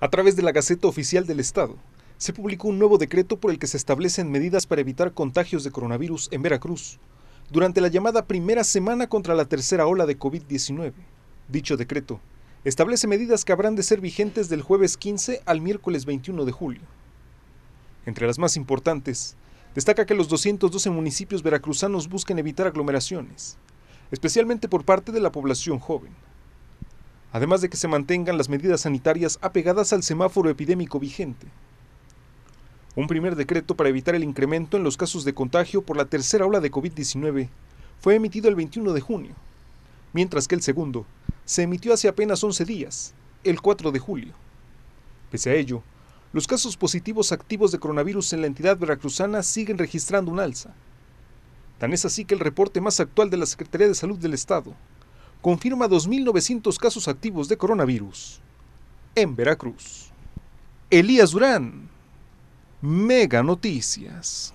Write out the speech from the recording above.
A través de la Gaceta Oficial del Estado, se publicó un nuevo decreto por el que se establecen medidas para evitar contagios de coronavirus en Veracruz durante la llamada primera semana contra la tercera ola de COVID-19. Dicho decreto establece medidas que habrán de ser vigentes del jueves 15 al miércoles 21 de julio. Entre las más importantes, destaca que los 212 municipios veracruzanos busquen evitar aglomeraciones, especialmente por parte de la población joven además de que se mantengan las medidas sanitarias apegadas al semáforo epidémico vigente. Un primer decreto para evitar el incremento en los casos de contagio por la tercera ola de COVID-19 fue emitido el 21 de junio, mientras que el segundo se emitió hace apenas 11 días, el 4 de julio. Pese a ello, los casos positivos activos de coronavirus en la entidad veracruzana siguen registrando un alza. Tan es así que el reporte más actual de la Secretaría de Salud del Estado confirma 2.900 casos activos de coronavirus en Veracruz. Elías Durán, Mega Noticias.